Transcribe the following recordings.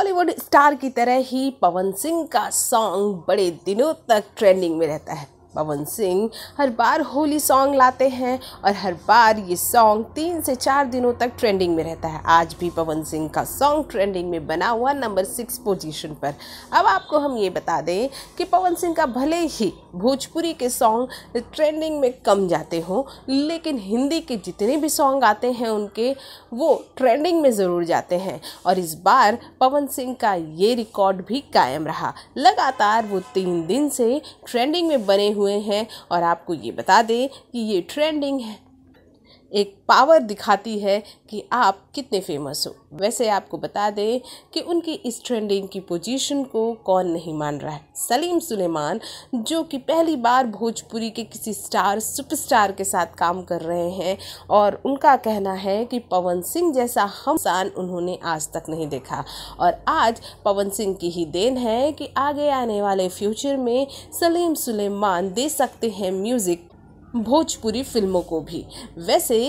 Bollywood star की तरह ही पवन सिंह का सॉन्ग बड़े दिनों तक ट्रेंडिंग में रहता है पवन सिंह हर बार होली सॉन्ग लाते हैं और हर बार ये सॉन्ग तीन से चार दिनों तक ट्रेंडिंग में रहता है आज भी पवन सिंह का सॉन्ग ट्रेंडिंग में बना हुआ नंबर सिक्स पोजीशन पर अब आपको हम ये बता दें कि पवन सिंह का भले ही भोजपुरी के सॉन्ग ट्रेंडिंग में कम जाते हों लेकिन हिंदी के जितने भी सॉन्ग आते हैं उनके वो ट्रेंडिंग में ज़रूर जाते हैं और इस बार पवन सिंह का ये रिकॉर्ड भी कायम रहा लगातार वो तीन दिन से ट्रेंडिंग में बने हुए हुए हैं और आपको ये बता दें कि ये ट्रेंडिंग है एक पावर दिखाती है कि आप कितने फेमस हो वैसे आपको बता दें कि उनकी इस ट्रेंडिंग की पोजीशन को कौन नहीं मान रहा है सलीम सुलेमान जो कि पहली बार भोजपुरी के किसी स्टार सुपरस्टार के साथ काम कर रहे हैं और उनका कहना है कि पवन सिंह जैसा हम सान उन्होंने आज तक नहीं देखा और आज पवन सिंह की ही देन है कि आगे आने वाले फ्यूचर में सलीम सुलेमान दे सकते हैं म्यूज़िक भोजपुरी फिल्मों को भी वैसे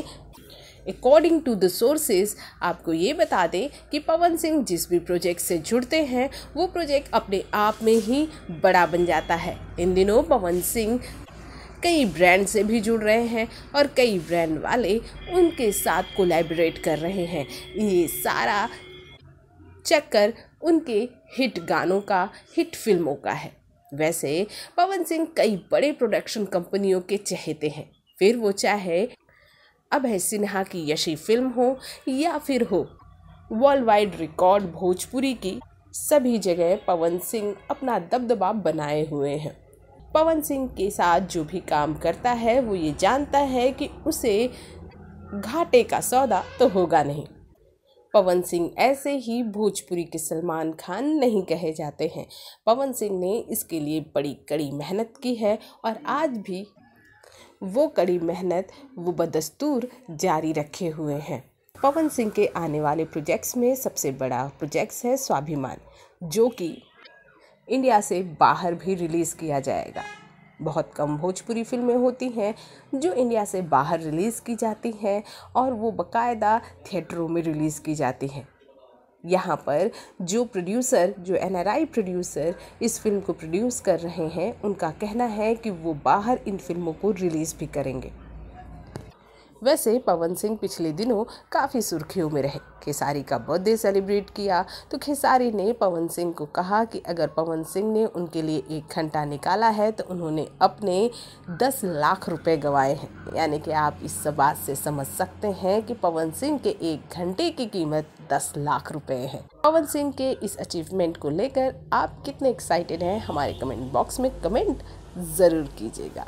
अकॉर्डिंग टू द सोर्सेज आपको ये बता दें कि पवन सिंह जिस भी प्रोजेक्ट से जुड़ते हैं वो प्रोजेक्ट अपने आप में ही बड़ा बन जाता है इन दिनों पवन सिंह कई ब्रांड से भी जुड़ रहे हैं और कई ब्रांड वाले उनके साथ कोलैबोरेट कर रहे हैं ये सारा चक्कर उनके हिट गानों का हिट फिल्मों का है वैसे पवन सिंह कई बड़े प्रोडक्शन कंपनियों के चहेते हैं फिर वो चाहे अब है सिन्हा की यशी फिल्म हो या फिर हो वर्ल्ड वाइड रिकॉर्ड भोजपुरी की सभी जगह पवन सिंह अपना दबदबा बनाए हुए हैं पवन सिंह के साथ जो भी काम करता है वो ये जानता है कि उसे घाटे का सौदा तो होगा नहीं पवन सिंह ऐसे ही भोजपुरी के सलमान खान नहीं कहे जाते हैं पवन सिंह ने इसके लिए बड़ी कड़ी मेहनत की है और आज भी वो कड़ी मेहनत वो बदस्तूर जारी रखे हुए हैं पवन सिंह के आने वाले प्रोजेक्ट्स में सबसे बड़ा प्रोजेक्ट्स है स्वाभिमान जो कि इंडिया से बाहर भी रिलीज़ किया जाएगा बहुत कम भोजपुरी फिल्में होती हैं जो इंडिया से बाहर रिलीज़ की जाती हैं और वो बकायदा थिएटरों में रिलीज़ की जाती हैं यहाँ पर जो प्रोड्यूसर जो एन प्रोड्यूसर इस फिल्म को प्रोड्यूस कर रहे हैं उनका कहना है कि वो बाहर इन फिल्मों को रिलीज़ भी करेंगे वैसे पवन सिंह पिछले दिनों काफ़ी सुर्खियों में रहे खेसारी का बर्थडे सेलिब्रेट किया तो खेसारी ने पवन सिंह को कहा कि अगर पवन सिंह ने उनके लिए एक घंटा निकाला है तो उन्होंने अपने दस लाख रुपए गवाए हैं यानी कि आप इस बात से समझ सकते हैं कि पवन सिंह के एक घंटे की कीमत दस लाख रुपए है पवन सिंह के इस अचीवमेंट को लेकर आप कितने एक्साइटेड हैं हमारे कमेंट बॉक्स में कमेंट ज़रूर कीजिएगा